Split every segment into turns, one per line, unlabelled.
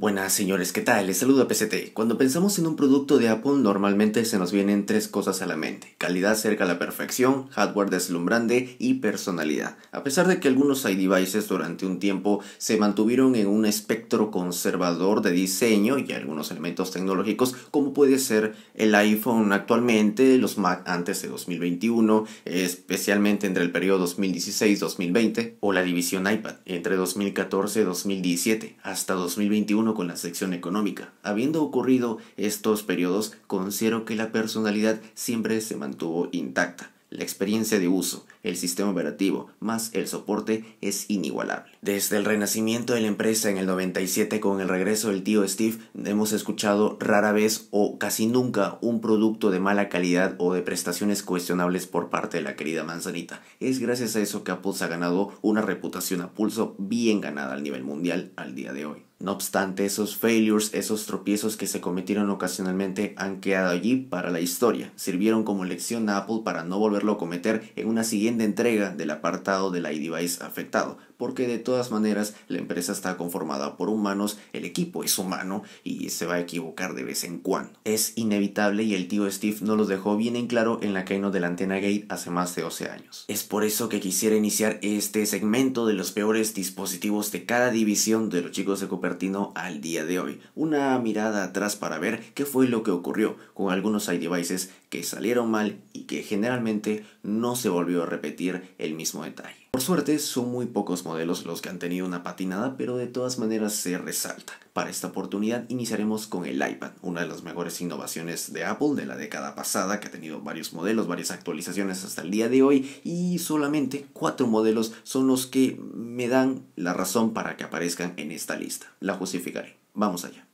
Buenas señores, ¿qué tal? Les saluda PCT. Cuando pensamos en un producto de Apple normalmente se nos vienen tres cosas a la mente. Calidad cerca a la perfección, hardware deslumbrante y personalidad. A pesar de que algunos iDevices durante un tiempo se mantuvieron en un espectro conservador de diseño y algunos elementos tecnológicos como puede ser el iPhone actualmente, los Mac antes de 2021, especialmente entre el periodo 2016-2020 o la división iPad entre 2014-2017 hasta 2021 con la sección económica. Habiendo ocurrido estos periodos, considero que la personalidad siempre se mantuvo intacta. La experiencia de uso, el sistema operativo, más el soporte es inigualable. Desde el renacimiento de la empresa en el 97 con el regreso del tío Steve, hemos escuchado rara vez o casi nunca un producto de mala calidad o de prestaciones cuestionables por parte de la querida manzanita. Es gracias a eso que Apple ha ganado una reputación a pulso bien ganada al nivel mundial al día de hoy. No obstante, esos failures, esos tropiezos que se cometieron ocasionalmente han quedado allí para la historia. Sirvieron como lección a Apple para no volverlo a cometer en una siguiente entrega del apartado del iDevice afectado porque de todas maneras la empresa está conformada por humanos, el equipo es humano y se va a equivocar de vez en cuando. Es inevitable y el tío Steve no lo dejó bien en claro en la Keynote de la Antena Gate hace más de 12 años. Es por eso que quisiera iniciar este segmento de los peores dispositivos de cada división de los chicos de Cupertino al día de hoy. Una mirada atrás para ver qué fue lo que ocurrió con algunos iDevices que salieron mal y que generalmente no se volvió a repetir el mismo detalle. Por suerte, son muy pocos modelos los que han tenido una patinada, pero de todas maneras se resalta. Para esta oportunidad iniciaremos con el iPad, una de las mejores innovaciones de Apple de la década pasada, que ha tenido varios modelos, varias actualizaciones hasta el día de hoy, y solamente cuatro modelos son los que me dan la razón para que aparezcan en esta lista. La justificaré. Vamos allá.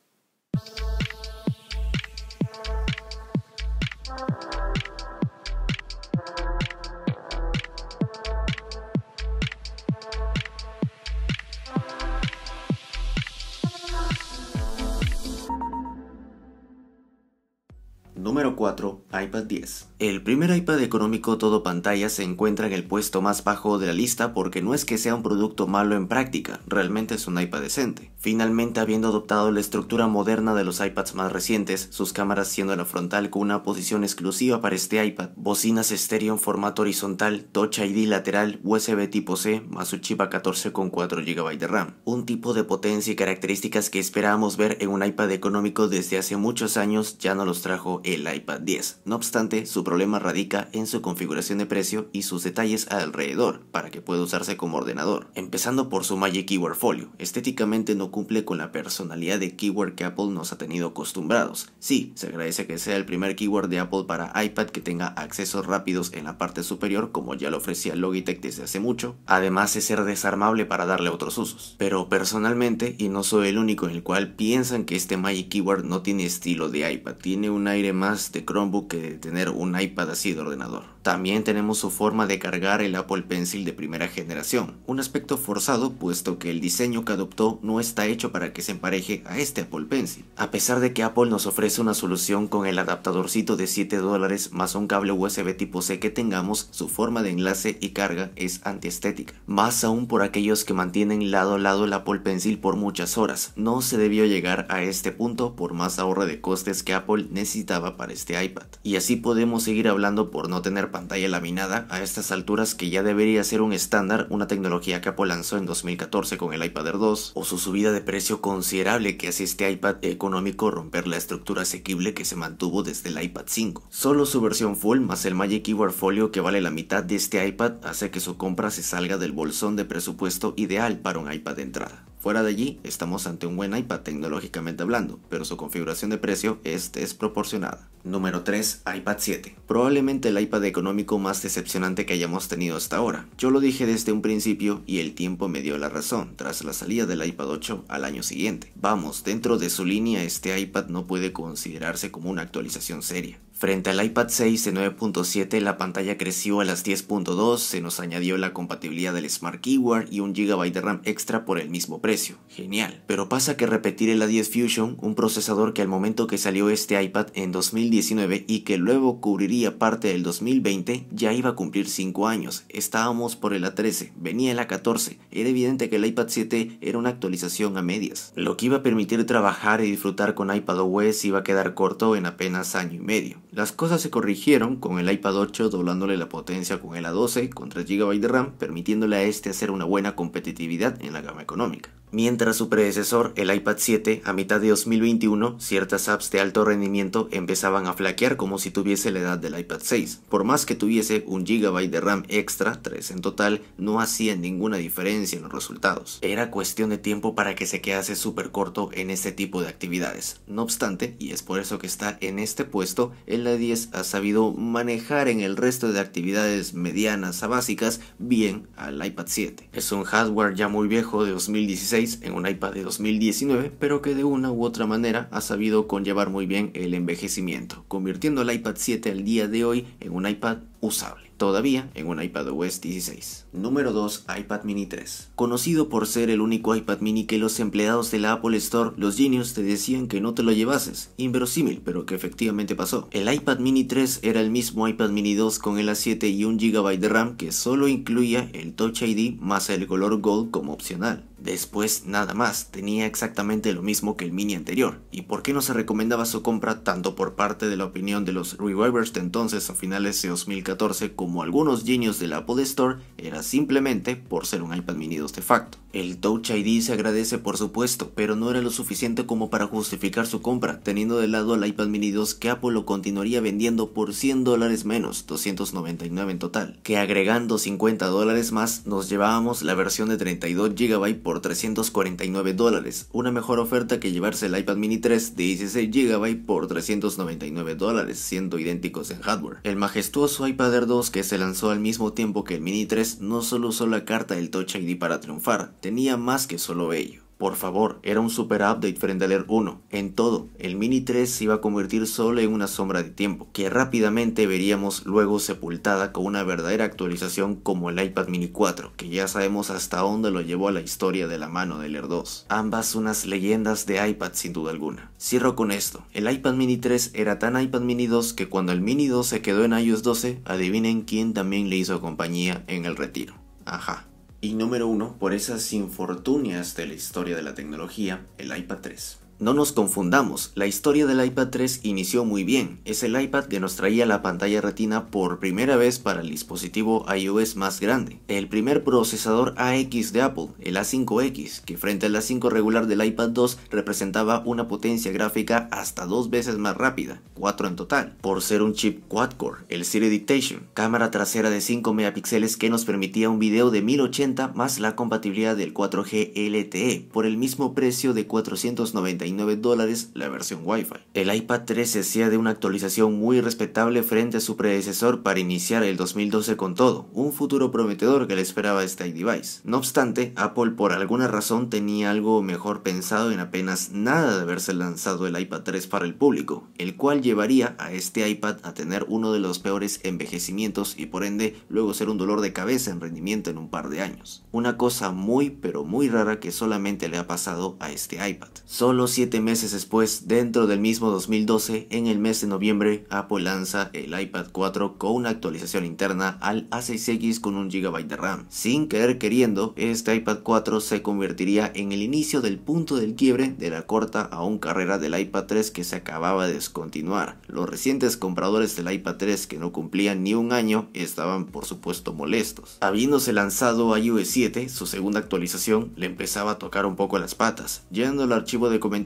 El primer iPad económico todo pantalla se encuentra en el puesto más bajo de la lista porque no es que sea un producto malo en práctica, realmente es un iPad decente. Finalmente habiendo adoptado la estructura moderna de los iPads más recientes, sus cámaras siendo la frontal con una posición exclusiva para este iPad, bocinas estéreo en formato horizontal, Touch ID lateral, USB tipo C, más un chip A14 con 4 GB de RAM. Un tipo de potencia y características que esperábamos ver en un iPad económico desde hace muchos años ya no los trajo el iPad 10. No obstante, su problema radica en su configuración de precio y sus detalles alrededor para que pueda usarse como ordenador. Empezando por su Magic Keyword Folio, estéticamente no cumple con la personalidad de keyword que Apple nos ha tenido acostumbrados. Sí, se agradece que sea el primer keyword de Apple para iPad que tenga accesos rápidos en la parte superior como ya lo ofrecía Logitech desde hace mucho, además de ser desarmable para darle otros usos. Pero personalmente, y no soy el único en el cual piensan que este Magic Keyword no tiene estilo de iPad, tiene un aire más de Chromebook que tener un iPad así de ordenador. También tenemos su forma de cargar el Apple Pencil de primera generación, un aspecto forzado puesto que el diseño que adoptó no está hecho para que se empareje a este Apple Pencil. A pesar de que Apple nos ofrece una solución con el adaptadorcito de 7 dólares más un cable USB tipo C que tengamos, su forma de enlace y carga es antiestética. Más aún por aquellos que mantienen lado a lado el Apple Pencil por muchas horas. No se debió llegar a este punto por más ahorro de costes que Apple necesitaba para este iPad. Y así podemos seguir hablando por no tener pantalla laminada a estas alturas que ya debería ser un estándar, una tecnología que Apple lanzó en 2014 con el iPad Air 2, o su subida de precio considerable que hace este iPad económico romper la estructura asequible que se mantuvo desde el iPad 5. Solo su versión full más el Magic Keyboard Folio que vale la mitad de este iPad hace que su compra se salga del bolsón de presupuesto ideal para un iPad de entrada. Fuera de allí, estamos ante un buen iPad tecnológicamente hablando, pero su configuración de precio es desproporcionada. Número 3. iPad 7. Probablemente el iPad económico más decepcionante que hayamos tenido hasta ahora. Yo lo dije desde un principio y el tiempo me dio la razón tras la salida del iPad 8 al año siguiente. Vamos, dentro de su línea este iPad no puede considerarse como una actualización seria. Frente al iPad 6 de 9.7 la pantalla creció a las 10.2, se nos añadió la compatibilidad del Smart Keyword y un GB de RAM extra por el mismo precio. Genial. Pero pasa que repetir el A10 Fusion, un procesador que al momento que salió este iPad en 2019 y que luego cubriría parte del 2020, ya iba a cumplir 5 años. Estábamos por el A13, venía el A14. Era evidente que el iPad 7 era una actualización a medias. Lo que iba a permitir trabajar y disfrutar con iPadOS iba a quedar corto en apenas año y medio. Las cosas se corrigieron con el iPad 8 doblándole la potencia con el A12 con 3 GB de RAM, permitiéndole a este hacer una buena competitividad en la gama económica. Mientras su predecesor, el iPad 7, a mitad de 2021, ciertas apps de alto rendimiento empezaban a flaquear como si tuviese la edad del iPad 6. Por más que tuviese un GB de RAM extra, 3 en total, no hacía ninguna diferencia en los resultados. Era cuestión de tiempo para que se quedase súper corto en este tipo de actividades. No obstante, y es por eso que está en este puesto, el a 10 ha sabido manejar en el resto de actividades medianas a básicas bien al iPad 7. Es un hardware ya muy viejo de 2016 en un iPad de 2019, pero que de una u otra manera ha sabido conllevar muy bien el envejecimiento, convirtiendo el iPad 7 al día de hoy en un iPad usable, todavía en un iPad OS 16. Número 2, iPad Mini 3. Conocido por ser el único iPad Mini que los empleados de la Apple Store, los genios, te decían que no te lo llevases, inverosímil, pero que efectivamente pasó. El iPad Mini 3 era el mismo iPad Mini 2 con el A7 y 1 GB de RAM que solo incluía el Touch ID más el color gold como opcional. Después nada más, tenía exactamente lo mismo que el Mini anterior. ¿Y por qué no se recomendaba su compra tanto por parte de la opinión de los revivers de entonces a finales de 2014 como algunos genios de la Apple Store? Era simplemente por ser un iPad Mini 2 de facto. El Touch ID se agradece por supuesto, pero no era lo suficiente como para justificar su compra, teniendo de lado al iPad Mini 2 que Apple lo continuaría vendiendo por 100 dólares menos, 299 en total, que agregando 50 dólares más nos llevábamos la versión de 32 GB por 349 dólares, una mejor oferta que llevarse el iPad mini 3 de 16 GB por 399 dólares, siendo idénticos en hardware. El majestuoso iPad Air 2 que se lanzó al mismo tiempo que el mini 3 no solo usó la carta del Touch ID para triunfar, tenía más que solo ello. Por favor, era un super update frente al Air 1, en todo, el Mini 3 se iba a convertir solo en una sombra de tiempo, que rápidamente veríamos luego sepultada con una verdadera actualización como el iPad Mini 4, que ya sabemos hasta dónde lo llevó a la historia de la mano del Air 2. Ambas unas leyendas de iPad sin duda alguna. Cierro con esto, el iPad Mini 3 era tan iPad Mini 2 que cuando el Mini 2 se quedó en iOS 12, adivinen quién también le hizo compañía en el retiro. Ajá. Y número uno, por esas infortunias de la historia de la tecnología, el iPad 3. No nos confundamos, la historia del iPad 3 inició muy bien, es el iPad que nos traía la pantalla retina por primera vez para el dispositivo iOS más grande, el primer procesador AX de Apple, el A5X, que frente al A5 regular del iPad 2 representaba una potencia gráfica hasta dos veces más rápida, 4 en total, por ser un chip quad-core, el Siri Dictation, cámara trasera de 5 megapíxeles que nos permitía un video de 1080 más la compatibilidad del 4G LTE por el mismo precio de 499 dólares la versión Wi-Fi. El iPad 3 se hacía de una actualización muy respetable frente a su predecesor para iniciar el 2012 con todo, un futuro prometedor que le esperaba a este iDevice. No obstante, Apple por alguna razón tenía algo mejor pensado en apenas nada de haberse lanzado el iPad 3 para el público, el cual llevaría a este iPad a tener uno de los peores envejecimientos y por ende luego ser un dolor de cabeza en rendimiento en un par de años. Una cosa muy pero muy rara que solamente le ha pasado a este iPad. Solo 7 meses después, dentro del mismo 2012, en el mes de noviembre, Apple lanza el iPad 4 con una actualización interna al A6X con un GB de RAM. Sin querer queriendo, este iPad 4 se convertiría en el inicio del punto del quiebre de la corta aún carrera del iPad 3 que se acababa de descontinuar. Los recientes compradores del iPad 3 que no cumplían ni un año estaban por supuesto molestos. Habiéndose lanzado a iOS 7, su segunda actualización le empezaba a tocar un poco las patas. yendo al archivo de comentarios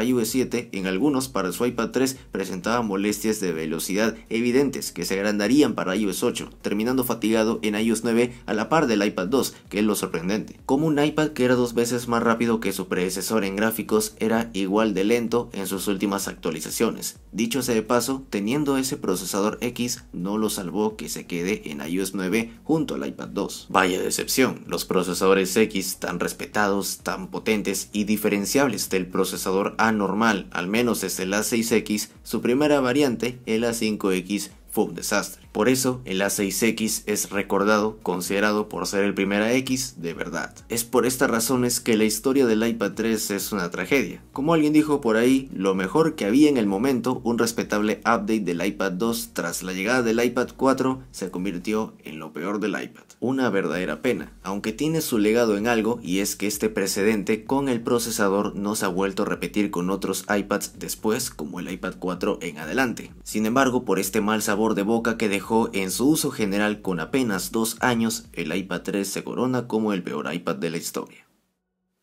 iOS 7 en algunos para su iPad 3 presentaba molestias de velocidad evidentes que se agrandarían para iOS 8, terminando fatigado en iOS 9 a la par del iPad 2, que es lo sorprendente. Como un iPad que era dos veces más rápido que su predecesor en gráficos era igual de lento en sus últimas actualizaciones. Dicho sea de paso, teniendo ese procesador X no lo salvó que se quede en iOS 9 junto al iPad 2. Vaya decepción, los procesadores X tan respetados, tan potentes y diferenciables del procesador procesador anormal, al menos desde el 6 x su primera variante, el A5X, fue un desastre. Por eso, el A6X es recordado, considerado por ser el primer AX de verdad. Es por estas razones que la historia del iPad 3 es una tragedia. Como alguien dijo por ahí, lo mejor que había en el momento, un respetable update del iPad 2 tras la llegada del iPad 4 se convirtió en lo peor del iPad. Una verdadera pena, aunque tiene su legado en algo y es que este precedente con el procesador no se ha vuelto a repetir con otros iPads después como el iPad 4 en adelante. Sin embargo, por este mal sabor de boca que dejó dejó en su uso general con apenas dos años, el iPad 3 se corona como el peor iPad de la historia.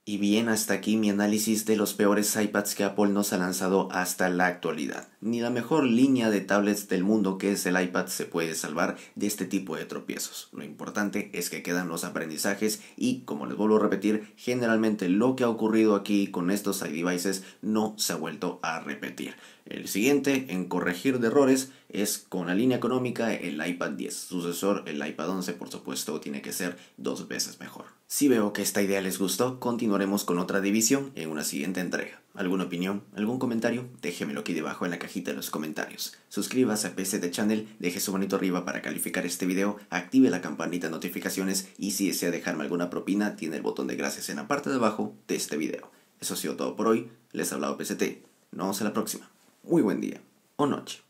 Y bien, hasta aquí mi análisis de los peores iPads que Apple nos ha lanzado hasta la actualidad. Ni la mejor línea de tablets del mundo que es el iPad se puede salvar de este tipo de tropiezos. Lo importante es que quedan los aprendizajes y, como les vuelvo a repetir, generalmente lo que ha ocurrido aquí con estos iDevices no se ha vuelto a repetir. El siguiente en corregir de errores es con la línea económica el iPad 10. Sucesor, el iPad 11, por supuesto, tiene que ser dos veces mejor. Si veo que esta idea les gustó, continuaremos con otra división en una siguiente entrega. ¿Alguna opinión? ¿Algún comentario? Déjemelo aquí debajo en la cajita de los comentarios. Suscríbase a PST Channel, deje su bonito arriba para calificar este video, active la campanita de notificaciones y si desea dejarme alguna propina, tiene el botón de gracias en la parte de abajo de este video. Eso ha sido todo por hoy, les ha hablado PCT. Nos vemos en la próxima. Muy buen día o noche.